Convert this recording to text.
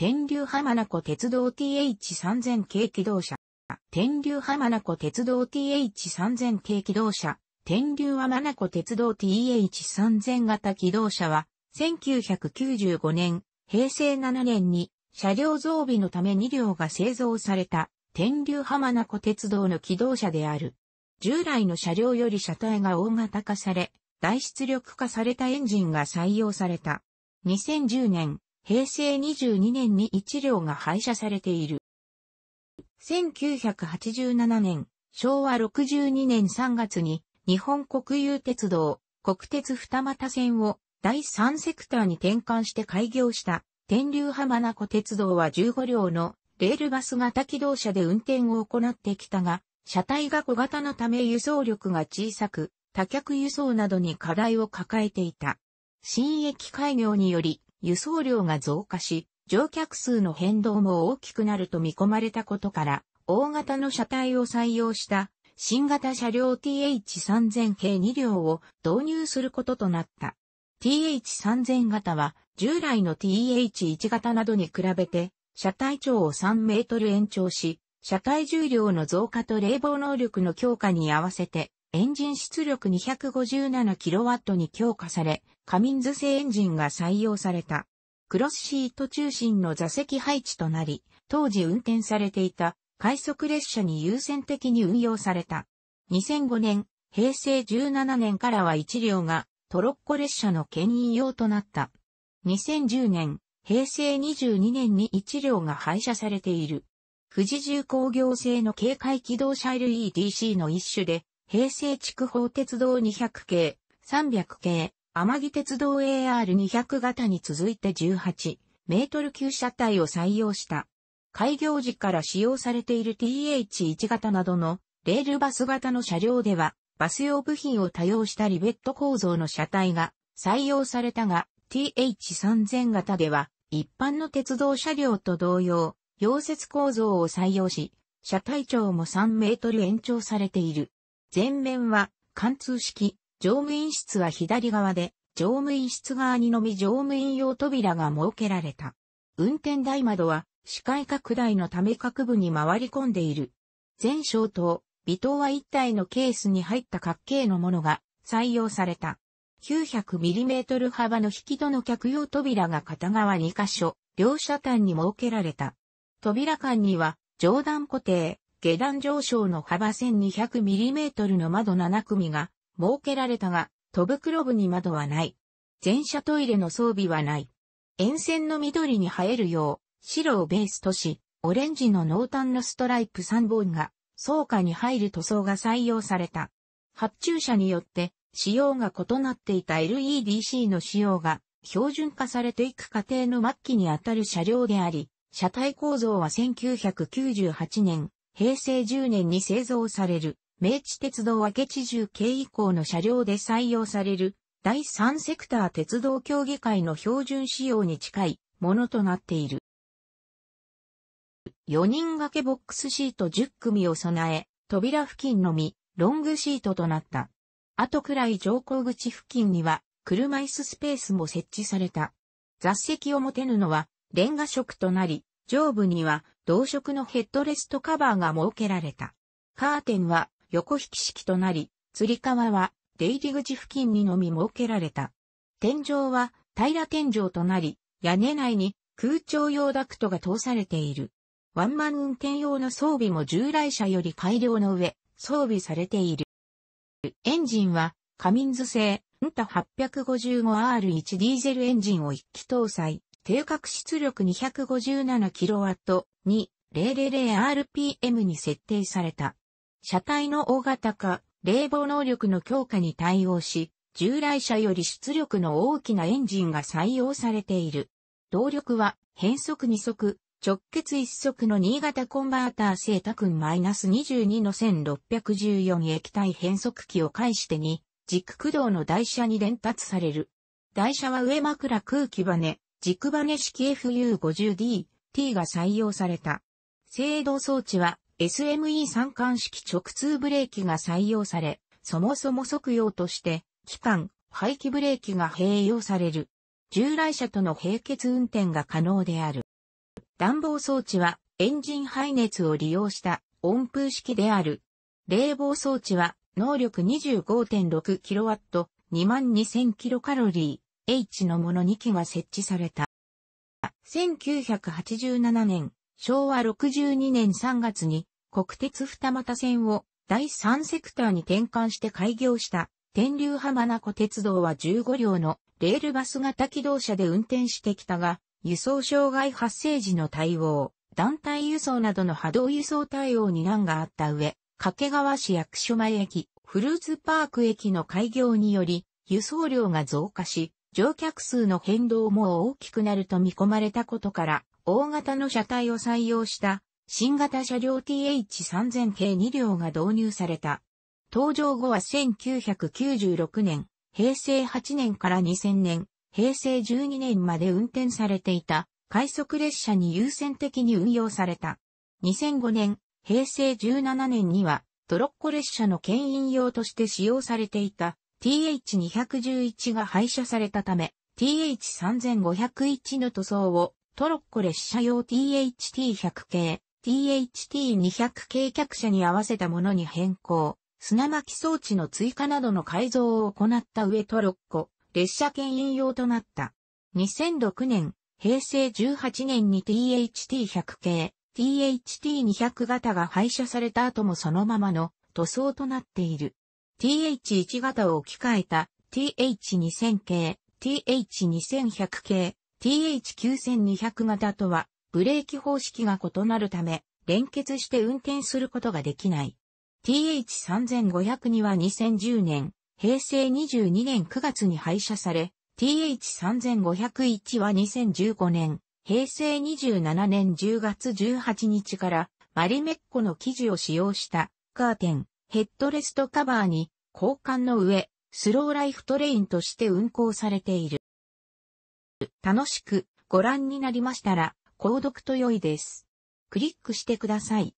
天竜浜名湖鉄道 TH3000 系機動車。天竜浜名湖鉄道 TH3000 系機動車。天竜浜名湖鉄道 TH3000 型機動車は、1995年、平成7年に、車両増備のため2両が製造された、天竜浜名湖鉄道の機動車である。従来の車両より車体が大型化され、大出力化されたエンジンが採用された。2010年、平成22年に1両が廃車されている。1987年、昭和62年3月に日本国有鉄道、国鉄二俣線を第3セクターに転換して開業した天竜浜名湖鉄道は15両のレールバス型機動車で運転を行ってきたが、車体が小型のため輸送力が小さく、多客輸送などに課題を抱えていた。新駅開業により、輸送量が増加し、乗客数の変動も大きくなると見込まれたことから、大型の車体を採用した新型車両 TH3000 系2両を導入することとなった。TH3000 型は従来の TH1 型などに比べて車体長を3メートル延長し、車体重量の増加と冷房能力の強化に合わせてエンジン出力 257kW に強化され、カミンズ製エンジンが採用された。クロスシート中心の座席配置となり、当時運転されていた快速列車に優先的に運用された。2005年、平成17年からは1両がトロッコ列車の牽引用となった。2010年、平成22年に1両が廃車されている。富士重工業製の警戒機動車 LEDC の一種で、平成築法鉄道200系、300系、天城鉄道 AR200 型に続いて18メートル級車体を採用した。開業時から使用されている TH1 型などのレールバス型の車両では、バス用部品を多用したリベット構造の車体が採用されたが、TH3000 型では、一般の鉄道車両と同様、溶接構造を採用し、車体長も3メートル延長されている。前面は貫通式乗務員室は左側で、乗務員室側にのみ乗務員用扉が設けられた。運転台窓は、視界拡大のため各部に回り込んでいる。全小灯、微灯は一体のケースに入った角形のものが採用された。900mm 幅の引き戸の客用扉が片側2箇所、両車端に設けられた。扉間には、上段固定、下段上昇の幅 1200mm の窓7組が設けられたが、戸袋部に窓はない。全車トイレの装備はない。沿線の緑に映えるよう、白をベースとし、オレンジの濃淡のストライプ3本が、倉下に入る塗装が採用された。発注者によって、仕様が異なっていた LEDC の仕様が、標準化されていく過程の末期にあたる車両であり、車体構造は1998年、平成10年に製造される明治鉄道明智重慶以降の車両で採用される第3セクター鉄道協議会の標準仕様に近いものとなっている。4人掛けボックスシート10組を備え、扉付近のみ、ロングシートとなった。後くらい乗降口付近には、車椅子スペースも設置された。座席を持てぬのは、レンガ色となり、上部には、同色のヘッドレストカバーが設けられた。カーテンは、横引き式となり、釣り革は出入り口付近にのみ設けられた。天井は平ら天井となり、屋根内に空調用ダクトが通されている。ワンマン運転用の装備も従来車より改良の上、装備されている。エンジンは、カミンズ製、ンタ 855R1 ディーゼルエンジンを1機搭載、定格出力 257kW に 000rpm に設定された。車体の大型化、冷房能力の強化に対応し、従来車より出力の大きなエンジンが採用されている。動力は変速2速、直結1速の新潟コンバーターセータ君 -22 の1614液体変速機を介してに、軸駆動の台車に伝達される。台車は上枕空気バネ、軸バネ式 FU50D、T が採用された。制動装置は SME 三冠式直通ブレーキが採用され、そもそも測用として、機関、排気ブレーキが併用される。従来車との並結運転が可能である。暖房装置はエンジン排熱を利用した温風式である。冷房装置は能力 25.6kW、22000kcal、H のもの2機が設置された。1987年、昭和62年3月に国鉄二俣線を第三セクターに転換して開業した天竜浜名湖鉄道は15両のレールバス型機動車で運転してきたが、輸送障害発生時の対応、団体輸送などの波動輸送対応に難があった上、掛川市役所前駅、フルーツパーク駅の開業により、輸送量が増加し、乗客数の変動も大きくなると見込まれたことから、大型の車体を採用した新型車両 TH3000 系2両が導入された。登場後は1996年、平成8年から2000年、平成12年まで運転されていた快速列車に優先的に運用された。2005年、平成17年にはトロッコ列車の牽引用として使用されていた TH211 が廃車されたため、TH3501 の塗装をトロッコ列車用 THT100 系 THT200 軽客車に合わせたものに変更、砂巻装置の追加などの改造を行った上トロッコ、列車牽引用となった。2006年、平成18年に THT100 系、THT200 型が廃車された後もそのままの塗装となっている。TH1 型を置き換えた TH2000 系、TH2100 系、TH9200 型とはブレーキ方式が異なるため、連結して運転することができない。TH3500 には2010年、平成22年9月に廃車され、TH3501 は2015年、平成27年10月18日からマリメッコの生地を使用したカーテン、ヘッドレストカバーに交換の上、スローライフトレインとして運行されている。楽しくご覧になりましたら、購読と良いです。クリックしてください。